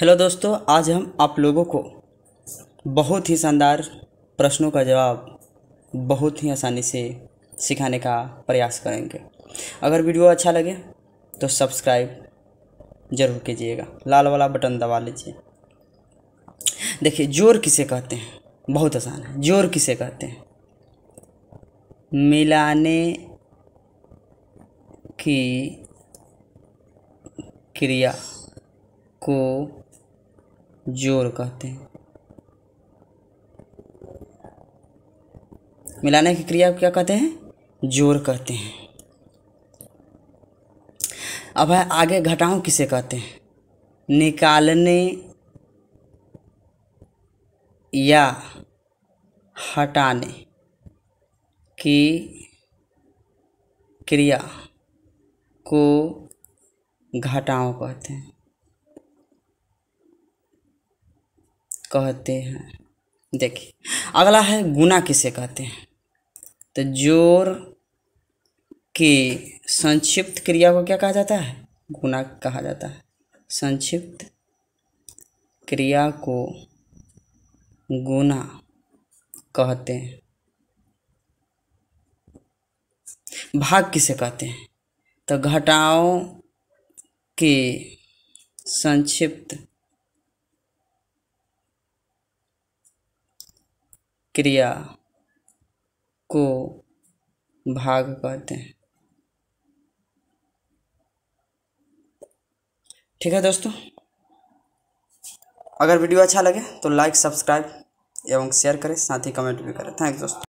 hello दोस्तों आज हम आप लोगों को बहुत ही शानदार प्रश्नों का जवाब बहुत ही आसानी से सिखाने का प्रयास करेंगे अगर वीडियो अच्छा लगे तो सब्सक्राइब जरूर कीजिएगा लाल वाला बटन दबा लीजिए देखिए जोर किसे कहते हैं बहुत आसान है जोर किसे कहते हैं मिलाने की क्रिया को जोर कहते हैं मिलाने की क्रिया को क्या कहते हैं जोर कहते हैं अब है आगे घटाओ किसे कहते हैं निकालने या हटाने की क्रिया को घटाओं कहते हैं कहते हैं देखिए अगला है गुना किसे कहते हैं तो जोर के संक्षिप्त क्रिया को क्या कहा जाता है गुना कहा जाता है संक्षिप्त क्रिया को गुना कहते हैं भाग किसे कहते हैं तो घटाओं के संक्षिप्त क्रिया को भाग कहते हैं ठीक है दोस्तों अगर वीडियो अच्छा लगे तो लाइक सब्सक्राइब एवं शेयर करें साथ ही कमेंट भी करें थैंक दोस्तों